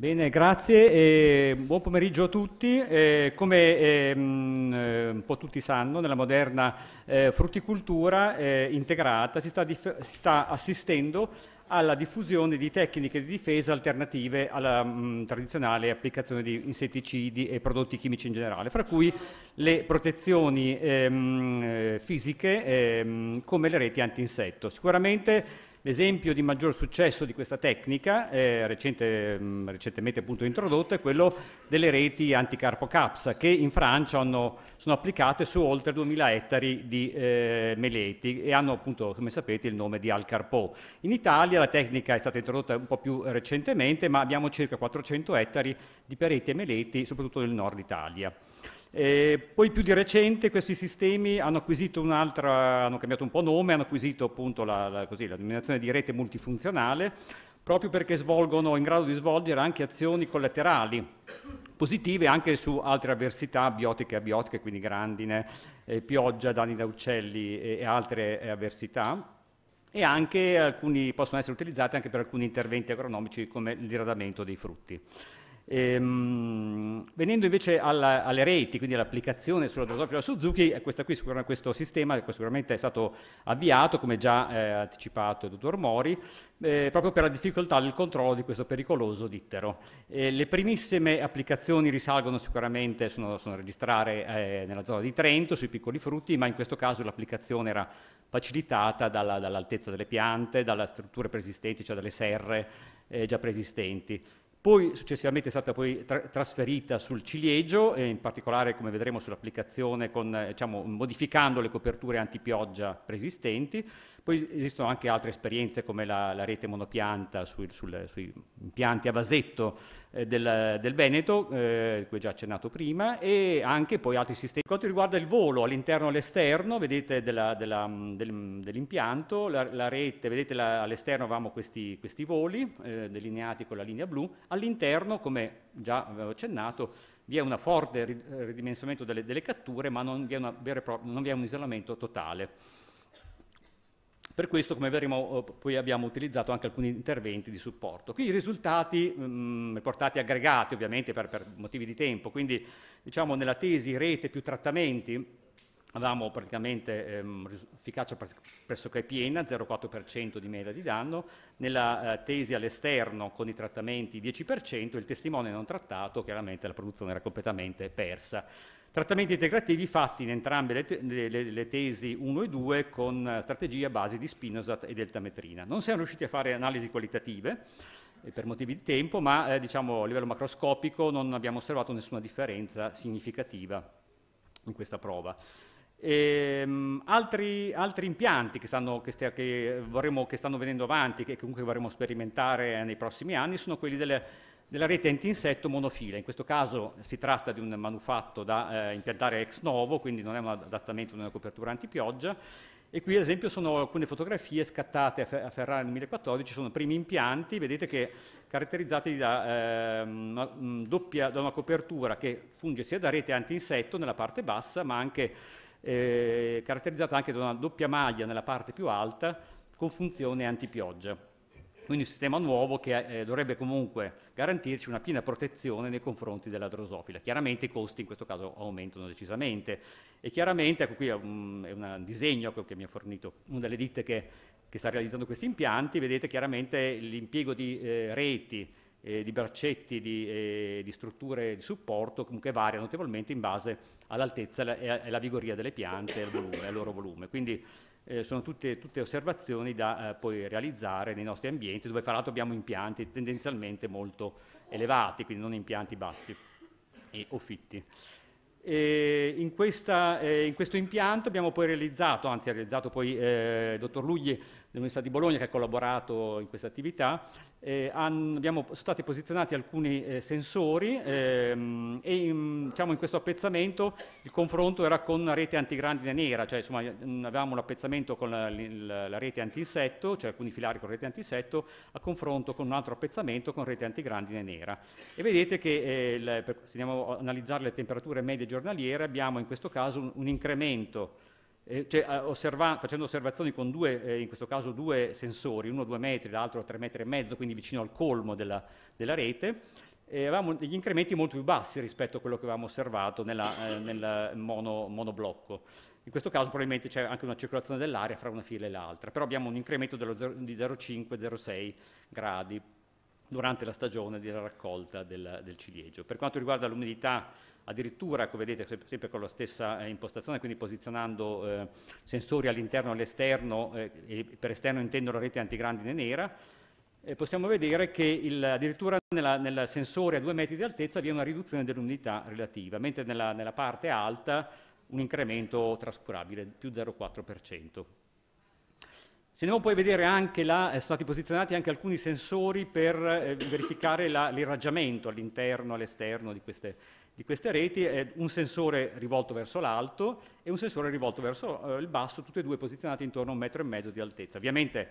Bene, grazie e buon pomeriggio a tutti. Eh, come ehm, eh, un po' tutti sanno, nella moderna eh, frutticoltura eh, integrata si sta, sta, assistendo alla diffusione di tecniche di difesa alternative alla mh, mm, tradizionale applicazione di insetticidi e prodotti chimici in generale, fra cui le protezioni ehm, eh, fisiche ehm, come le reti anti-insetto. Sicuramente L'esempio di maggior successo di questa tecnica, eh, recente, mh, mm, recentemente introdotta, è quello delle reti anticarpo CAPS, che in Francia hanno, sono applicate su oltre 2000 ettari di eh, meleti e hanno appunto, come sapete, il nome di Alcarpo. In Italia la tecnica è stata introdotta un po' più recentemente, ma abbiamo circa 400 ettari di pareti e meleti, soprattutto nel nord Italia. E poi più di recente questi sistemi hanno acquisito un'altra, hanno cambiato un po' nome, hanno acquisito appunto la, la, così, la denominazione di rete multifunzionale, proprio perché svolgono, in grado di svolgere anche azioni collaterali positive anche su altre avversità biotiche e abiotiche, quindi grandine, eh, pioggia, danni da uccelli e, e altre eh, avversità e anche alcuni, possono essere utilizzati anche per alcuni interventi agronomici come il diradamento dei frutti. Ehm, venendo invece alla, alle reti, quindi all'applicazione sulla drosofila Suzuki, eh, qui, questo sistema sicuramente è stato avviato, come già eh, anticipato il dottor Mori, eh, proprio per la difficoltà del controllo di questo pericoloso dittero. Eh, le primissime applicazioni risalgono sicuramente, sono, sono a registrare eh, nella zona di Trento, sui piccoli frutti, ma in questo caso l'applicazione era facilitata dalla, dall'altezza delle piante, dalle strutture preesistenti, cioè dalle serre eh, già preesistenti. Poi successivamente è stata poi tra trasferita sul ciliegio, e in particolare come vedremo sull'applicazione eh, diciamo, modificando le coperture antipioggia preesistenti, poi esistono anche altre esperienze come la, la rete monopianta sui, sul, sui impianti a vasetto eh, del, del, Veneto, eh, cui ho già accennato prima, e anche poi altri sistemi. Per quanto riguarda il volo all'interno e all'esterno, vedete mm, del, dell'impianto, la, la, rete, vedete la, all'esterno avevamo questi, questi voli eh, delineati con la linea blu, all'interno, come già avevo accennato, vi è un forte ridimensionamento delle, delle, catture, ma non vi è, una, non vi è un isolamento totale. Per questo, come vedremo, eh, poi abbiamo utilizzato anche alcuni interventi di supporto. Qui i risultati mh, mm, portati aggregati, ovviamente, per, per motivi di tempo, quindi diciamo nella tesi rete più trattamenti, avevamo praticamente ehm, pressoché piena, 0,4% di media di danno, nella eh, tesi all'esterno con i trattamenti 10%, il testimone non trattato chiaramente la produzione era completamente persa. Trattamenti integrativi fatti in entrambe le, te le, le tesi 1 e 2 con eh, strategie a base di spinosat e deltametrina. Non siamo riusciti a fare analisi qualitative, eh, per motivi di tempo, ma eh, diciamo, a livello macroscopico non abbiamo osservato nessuna differenza significativa in questa prova. Ehm, altri, altri, impianti che, stanno, che, stia, che, vorremmo, che stanno venendo avanti, che comunque vorremmo sperimentare nei prossimi anni, sono quelli delle della rete anti-insetto monofila. In questo caso si tratta di un manufatto da eh, impiantare ex novo, quindi non è un adattamento di una copertura antipioggia, e qui ad esempio sono alcune fotografie scattate a Ferrara nel 2014, sono primi impianti, vedete che caratterizzati da, eh, una, mm, doppia, da una copertura che funge sia da rete anti-insetto nella parte bassa, ma anche eh, caratterizzata anche da una doppia maglia nella parte più alta con funzione antipioggia quindi un sistema nuovo che eh, dovrebbe comunque garantirci una piena protezione nei confronti della drosofila. Chiaramente i costi in questo caso aumentano decisamente e chiaramente, ecco qui è un, è un disegno ecco, che mi ha fornito una delle ditte che, che, sta realizzando questi impianti, vedete chiaramente l'impiego di eh, reti, eh, di braccetti, di, eh, di, strutture di supporto comunque varia notevolmente in base all'altezza e alla vigoria delle piante e al, volume, al loro volume. Quindi eh, sono tutte, tutte, osservazioni da eh, poi realizzare nei nostri ambienti, dove fra l'altro abbiamo impianti tendenzialmente molto elevati, quindi non impianti bassi e, o fitti. In, questa, eh, in, questo impianto abbiamo poi realizzato, anzi ha realizzato poi eh, il dottor Lugli dell'Università di Bologna che ha collaborato in questa attività, eh, hanno, abbiamo, sono stati posizionati alcuni eh, sensori ehm, e in, mm, diciamo, in, questo appezzamento il confronto era con una rete antigrandine nera, cioè insomma, mm, avevamo un appezzamento con la, la, la rete antinsetto, cioè alcuni filari con rete antinsetto, a confronto con un altro appezzamento con rete antigrandine nera. E vedete che eh, il, per, se andiamo a analizzare le temperature medie giornali, giornaliere abbiamo in questo caso un, un incremento eh, cioè, eh, osserva facendo osservazioni con due, eh, in questo caso due sensori, uno a due metri, l'altro a tre metri e mezzo, quindi vicino al colmo della, della rete, e avevamo degli incrementi molto più bassi rispetto a quello che avevamo osservato nella, eh, nel mono, monoblocco. In questo caso probabilmente c'è anche una circolazione dell'aria fra una fila e l'altra, però abbiamo un incremento dello 0, di 0,5-0,6 gradi durante la stagione della raccolta del, del ciliegio. Per quanto riguarda l'umidità addirittura, come ecco, vedete, sempre con la stessa eh, impostazione, quindi posizionando eh, sensori all'interno e all'esterno, eh, e per esterno intendo la rete antigrandine nera, eh, possiamo vedere che il, addirittura nella, nel sensore a due metri di altezza vi è una riduzione dell'unità relativa, mentre nella, nella parte alta un incremento trascurabile, più 0,4%. Se andiamo poi a vedere anche là, eh, sono stati posizionati anche alcuni sensori per eh, verificare l'irraggiamento all'interno, all'esterno di queste, di queste reti è un sensore rivolto verso l'alto e un sensore rivolto verso eh, il basso, tutti e due posizionati intorno a un metro e mezzo di altezza. Ovviamente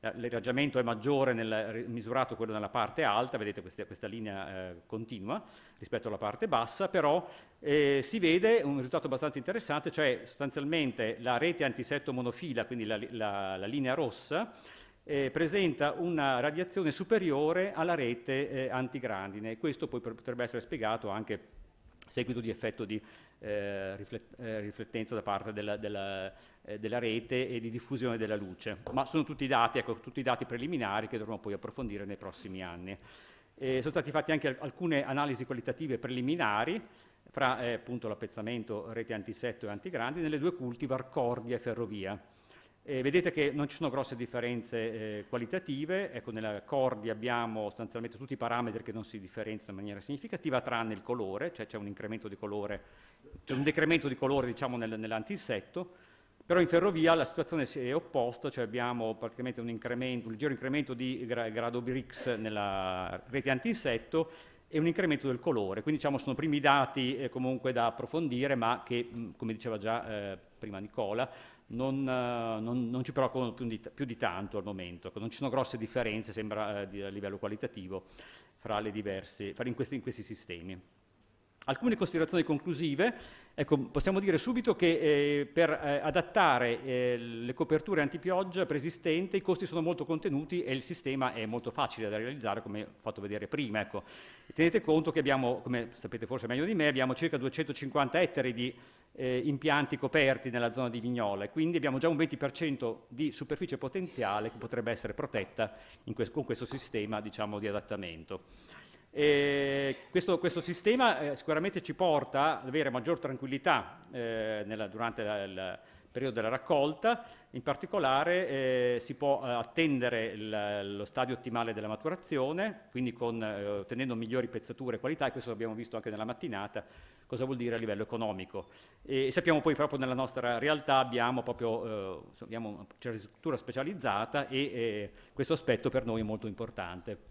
eh, l'irraggiamento è maggiore nel, misurato quello nella parte alta, vedete questa, questa linea eh, continua rispetto alla parte bassa, però eh, si vede un risultato abbastanza interessante, cioè sostanzialmente la rete antisetto monofila, quindi la, la, la linea rossa, eh, presenta una radiazione superiore alla rete eh, antigrandine. Questo poi potrebbe essere spiegato anche seguito di effetto di eh, riflet eh, riflettenza da parte della, della, eh, della, rete e di diffusione della luce. Ma sono tutti dati, ecco, tutti dati preliminari che dovremo poi approfondire nei prossimi anni. sono state fatte anche alcune analisi qualitative preliminari fra eh, appunto l'appezzamento rete antisetto e antigrandi nelle due cultivar Cordia e Ferrovia eh, vedete che non ci sono grosse differenze eh, qualitative, ecco, nella Cordi abbiamo sostanzialmente tutti i parametri che non si differenziano in maniera significativa, tranne il colore, cioè c'è un incremento di colore, c'è un decremento di colore diciamo, nel, nell'antissetto, però in ferrovia la situazione è opposta, cioè abbiamo praticamente un, un leggero incremento di gra grado Brix nella rete antinsetto e un incremento del colore. Quindi diciamo sono primi dati eh, comunque da approfondire, ma che, mh, mm, come diceva già eh, prima Nicola, non, eh, non, non ci preoccupano più di, più di, tanto al momento. Ecco, non ci sono grosse differenze, sembra, eh, di, a livello qualitativo, fra, diverse, fra in, questi, in questi sistemi. Alcune considerazioni conclusive, ecco, possiamo dire subito che eh, per eh, adattare eh, le coperture antipioggia preesistente i costi sono molto contenuti e il sistema è molto facile da realizzare come ho fatto vedere prima. Ecco. Tenete conto che abbiamo, come sapete forse meglio di me, abbiamo circa 250 ettari di eh, impianti coperti nella zona di Vignola e quindi abbiamo già un 20% di superficie potenziale che potrebbe essere protetta questo, con questo sistema diciamo, di adattamento. Questo, questo, sistema eh, sicuramente ci porta ad avere maggior tranquillità eh, nella, durante la, il periodo della raccolta, in particolare eh, si può eh, attendere il, lo stadio ottimale della maturazione, quindi con, eh, ottenendo migliori pezzature e qualità, e questo l'abbiamo visto anche nella mattinata, cosa vuol dire a livello economico. E sappiamo poi proprio nella nostra realtà abbiamo, proprio, eh, abbiamo una struttura specializzata e questo aspetto per noi è molto importante.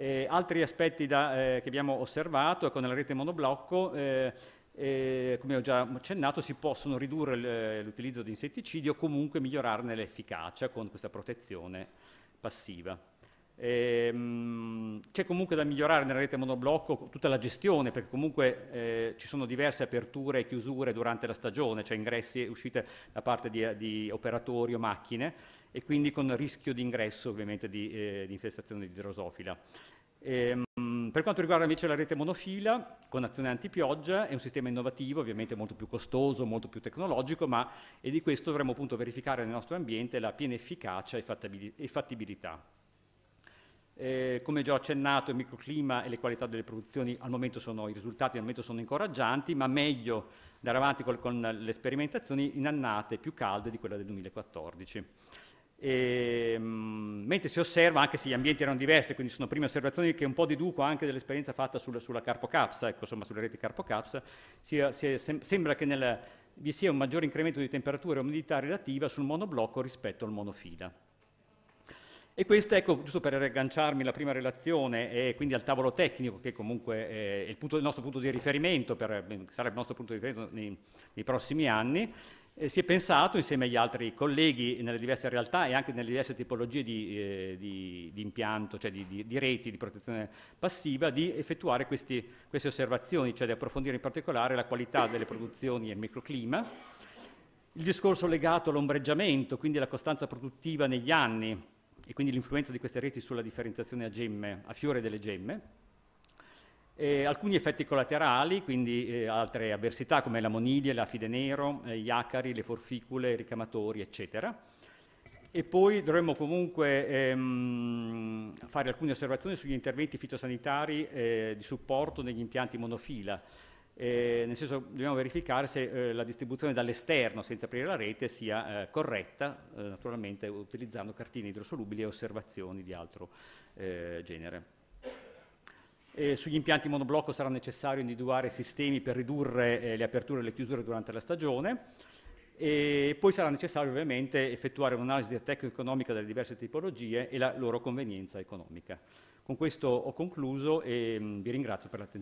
Eh, altri aspetti da, eh, che abbiamo osservato è che nella rete monoblocco, eh, eh come ho già accennato, si possono ridurre eh, l'utilizzo di insetticidi o comunque migliorarne l'efficacia con questa protezione passiva. Ehm, c'è comunque da migliorare nella rete monoblocco tutta la gestione, perché comunque eh, ci sono diverse aperture e chiusure durante la stagione, cioè ingressi e uscite da parte di, eh, di operatori o macchine e quindi con rischio di ingresso ovviamente di, eh, di infestazione di drosofila. Ehm, per quanto riguarda invece la rete monofila, con azione antipioggia, è un sistema innovativo, ovviamente molto più costoso, molto più tecnologico, ma e di questo dovremmo appunto verificare nel nostro ambiente la piena efficacia e fattibilità. Eh, come già accennato, il microclima e le qualità delle produzioni al momento sono, i risultati al momento sono incoraggianti, ma meglio andare avanti con, con le sperimentazioni in annate più calde di quella del 2014. E, ehm, mentre si osserva, anche se gli ambienti erano diversi, quindi sono prime osservazioni che un po' deduco anche dell'esperienza fatta sul, sulla Carpo Capsa, ecco, insomma sulle reti Carpo Capsa, sia, sia, sem- sembra che nel, vi sia un maggiore incremento di temperatura e umidità relativa sul monoblocco rispetto al monofila. E questo, ecco, giusto per agganciarmi alla prima relazione e quindi al tavolo tecnico, che comunque è il, punto, il nostro punto di riferimento, per, sarà il nostro punto di riferimento nei, nei prossimi anni, eh, si è pensato insieme agli altri colleghi nelle diverse realtà e anche nelle diverse tipologie di, eh, di, di impianto, cioè di, di, reti di protezione passiva, di effettuare questi, queste osservazioni, cioè di approfondire in particolare la qualità delle produzioni e il microclima, il discorso legato all'ombreggiamento, quindi alla costanza produttiva negli anni e quindi l'influenza di queste reti sulla differenziazione a gemme, a fiore delle gemme, eh, alcuni effetti collaterali, quindi eh, altre avversità come la monidia, l'afide nero, eh, gli acari, le forficule, i ricamatori, eccetera. E poi dovremmo comunque ehm, fare alcune osservazioni sugli interventi fitosanitari eh, di supporto negli impianti monofila. Eh, nel senso dobbiamo verificare se eh, la distribuzione dall'esterno senza aprire la rete sia corretta, naturalmente utilizzando cartine idrosolubili e osservazioni di altro genere. Eh, sugli impianti monoblocco sarà necessario individuare sistemi per ridurre eh, le aperture e le chiusure durante la stagione e poi sarà necessario ovviamente effettuare un'analisi tecnico-economica delle diverse tipologie e la loro convenienza economica. Con questo ho concluso e mh, mm, vi ringrazio per l'attenzione.